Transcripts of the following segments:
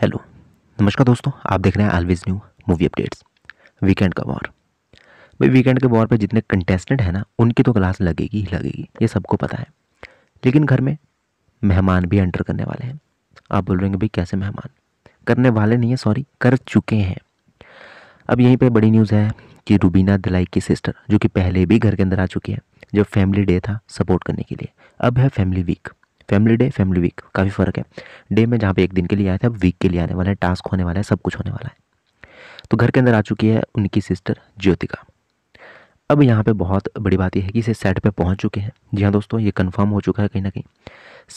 hello नमस्कार दोस्तों आप देख रहे हैं always new movie updates weekend का वॉर भाई वीकेंड के वॉर पे जितने कंटेस्टेंट हैं ना उनकी तो क्लास लगेगी ही लगेगी ये सबको पता है लेकिन घर में मेहमान भी एंटर करने वाले हैं आप बोल रहे हैं भाई कैसे मेहमान करने वाले नहीं है सॉरी कर चुके हैं अब यहीं पर बड़ी न्यूज़ है कि रूबीना दलाई की सिस्टर जो कि पहले भी घर के अंदर आ चुकी है जब फैमिली डे था सपोर्ट करने के लिए अब है family week family day family week काफ़ी फ़र्क है डे में जहाँ पे एक दिन के लिए आया था अब वीक के लिए आने वाला है टास्क होने वाला है सब कुछ होने वाला है तो घर के अंदर आ चुकी है उनकी सिस्टर ज्योतिका अब यहाँ पे बहुत बड़ी बात यह है कि इसे सेट पे पहुँच चुके हैं जी हाँ दोस्तों ये कंफर्म हो चुका है कहीं ना कहीं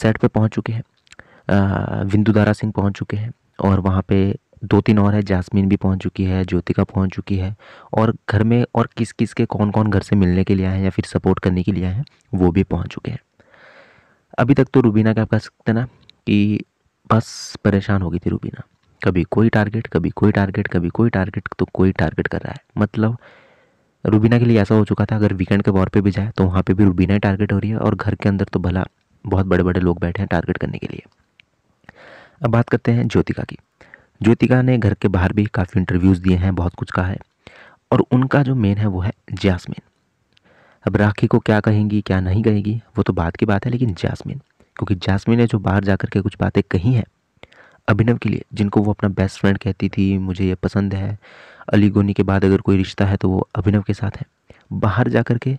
सेट पे पहुँच चुके हैं विंदुदारा सिंह पहुँच चुके हैं और वहाँ पे दो तीन और है जासमिन भी पहुँच चुकी है ज्योतिका पहुँच चुकी है और घर में और किस किस के कौन कौन घर से मिलने के लिए आए हैं या फिर सपोर्ट करने के लिए आए हैं वो भी पहुँच चुके हैं अभी तक तो रूबीना क्या कह सकते ना कि बस परेशान हो गई थी रूबीना कभी कोई टारगेट कभी कोई टारगेट कभी कोई टारगेट तो कोई टारगेट कर रहा है मतलब रूबीना के लिए ऐसा हो चुका था अगर वीकेंड के बॉर पे भी जाए तो वहाँ पे भी रूबीना ही टारगेट हो रही है और घर के अंदर तो भला बहुत बड़े बड़े लोग बैठे हैं टारगेट करने के लिए अब बात करते हैं ज्योतिका की ज्योतिका ने घर के बाहर भी काफ़ी इंटरव्यूज़ दिए हैं बहुत कुछ कहा है और उनका जो मेन है वो है जैसमिन अब राखी को क्या कहेंगी क्या नहीं कहेगी वो तो बात की बात है लेकिन जासमिन क्योंकि जासमिन ने जो बाहर जाकर के कुछ बातें कही हैं अभिनव के लिए जिनको वो अपना बेस्ट फ्रेंड कहती थी मुझे ये पसंद है अली गोनी के बाद अगर कोई रिश्ता है तो वो अभिनव के साथ है बाहर जा कर के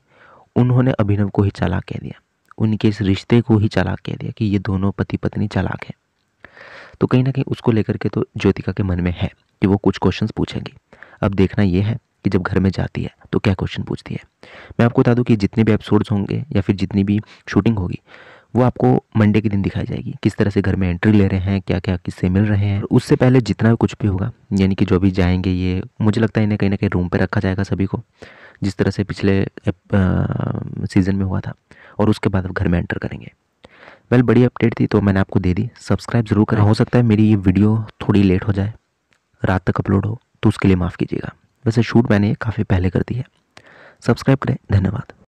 उन्होंने अभिनव को ही चालाक कह दिया उनके इस रिश्ते को ही चालाक कह दिया कि ये दोनों पति पत्नी चालाक हैं तो कहीं ना कहीं उसको लेकर के तो ज्योतिका के मन में है कि वो कुछ क्वेश्चंस पूछेंगी अब देखना ये है कि जब घर में जाती है तो क्या क्वेश्चन पूछती है मैं आपको बता दूँ कि जितने भी एपिसोड्स होंगे या फिर जितनी भी शूटिंग होगी वो आपको मंडे के दिन दिखाई जाएगी किस तरह से घर में एंट्री ले रहे हैं क्या क्या किससे मिल रहे हैं उससे पहले जितना भी कुछ भी होगा यानी कि जो भी जाएंगे ये मुझे लगता है इन्हें कहीं ना कहीं रूम पर रखा जाएगा सभी को जिस तरह से पिछले सीज़न में हुआ था और उसके बाद घर में एंटर करेंगे वेल well, बड़ी अपडेट थी तो मैंने आपको दे दी सब्सक्राइब जरूर करें हो सकता है मेरी ये वीडियो थोड़ी लेट हो जाए रात तक अपलोड हो तो उसके लिए माफ़ कीजिएगा वैसे शूट मैंने काफ़ी पहले कर दी है सब्सक्राइब करें धन्यवाद